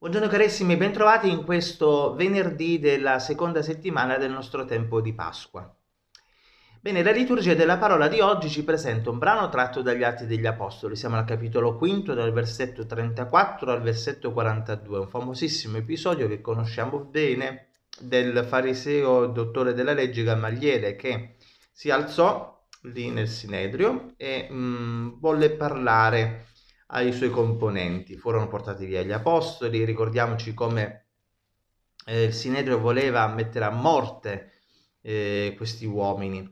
Buongiorno carissimi, bentrovati in questo venerdì della seconda settimana del nostro tempo di Pasqua. Bene, la liturgia della parola di oggi ci presenta un brano tratto dagli Atti degli Apostoli. Siamo al capitolo quinto, dal versetto 34 al versetto 42, un famosissimo episodio che conosciamo bene del fariseo dottore della legge Gamaliele che si alzò lì nel Sinedrio e mh, mm, volle parlare ai suoi componenti. Furono portati via gli apostoli, ricordiamoci come eh, il Sinedrio voleva mettere a morte eh, questi uomini.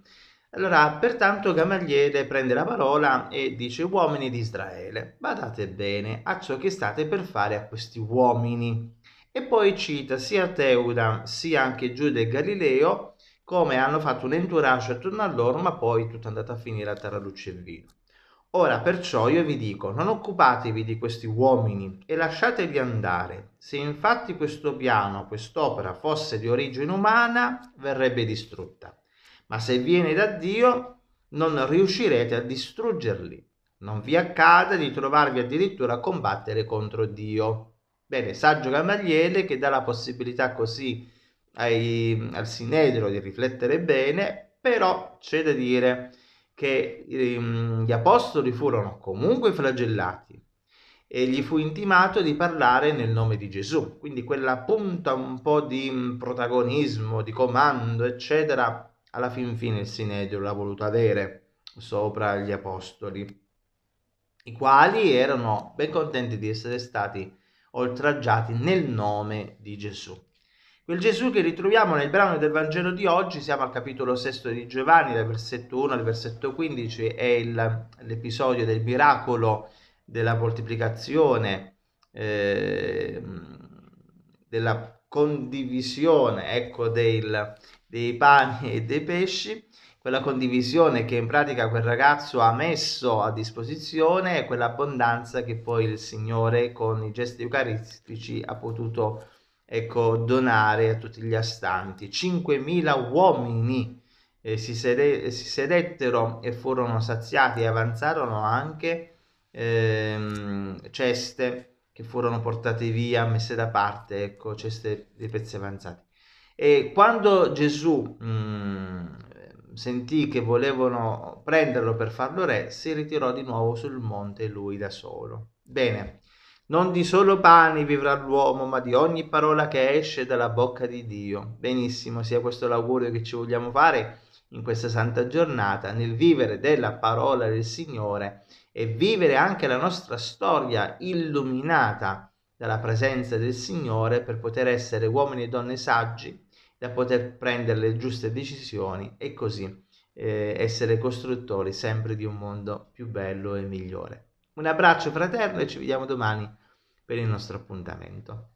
Allora, pertanto Gamaliele prende la parola e dice uomini di Israele, badate bene a ciò che state per fare a questi uomini. E poi cita sia Teuda sia anche Giuda e Galileo come hanno fatto un entourage attorno a loro, ma poi tutto è andato a finire a terra luce e vino. Ora perciò io vi dico, non occupatevi di questi uomini e lasciatevi andare. Se infatti questo piano, quest'opera fosse di origine umana, verrebbe distrutta. Ma se viene da Dio, non riuscirete a distruggerli. Non vi accada di trovarvi addirittura a combattere contro Dio. Bene, saggio Gamaliele che dà la possibilità così ai, al Sinedro di riflettere bene, però c'è da dire che ehm, gli apostoli furono comunque flagellati e gli fu intimato di parlare nel nome di Gesù. Quindi quella punta un po' di mm, protagonismo, di comando, eccetera, alla fin fine il Sinedrio l'ha voluto avere sopra gli apostoli, i quali erano ben contenti di essere stati oltraggiati nel nome di Gesù. Quel Gesù che ritroviamo nel brano del Vangelo di oggi, siamo al capitolo 6 di Giovanni, dal versetto 1 al versetto 15, è il, l'episodio del miracolo della moltiplicazione, eh, della condivisione ecco, del, dei pani e dei pesci, quella condivisione che in pratica quel ragazzo ha messo a disposizione e quell'abbondanza che poi il Signore con i gesti eucaristici ha potuto ecco, donare a tutti gli astanti. 5.000 uomini eh, si, sede- si, sedettero e furono saziati e avanzarono anche ehm, ceste che furono portate via, messe da parte, ecco, ceste di pezzi avanzati. E quando Gesù mh, mm, sentì che volevano prenderlo per farlo re, si ritirò di nuovo sul monte lui da solo. Bene, non di solo pane vivrà l'uomo, ma di ogni parola che esce dalla bocca di Dio. Benissimo, sia questo l'augurio che ci vogliamo fare in questa santa giornata, nel vivere della parola del Signore e vivere anche la nostra storia illuminata dalla presenza del Signore per poter essere uomini e donne saggi, da poter prendere le giuste decisioni e così eh, essere costruttori sempre di un mondo più bello e migliore. Un abbraccio fraterno e ci vediamo domani per il nostro appuntamento.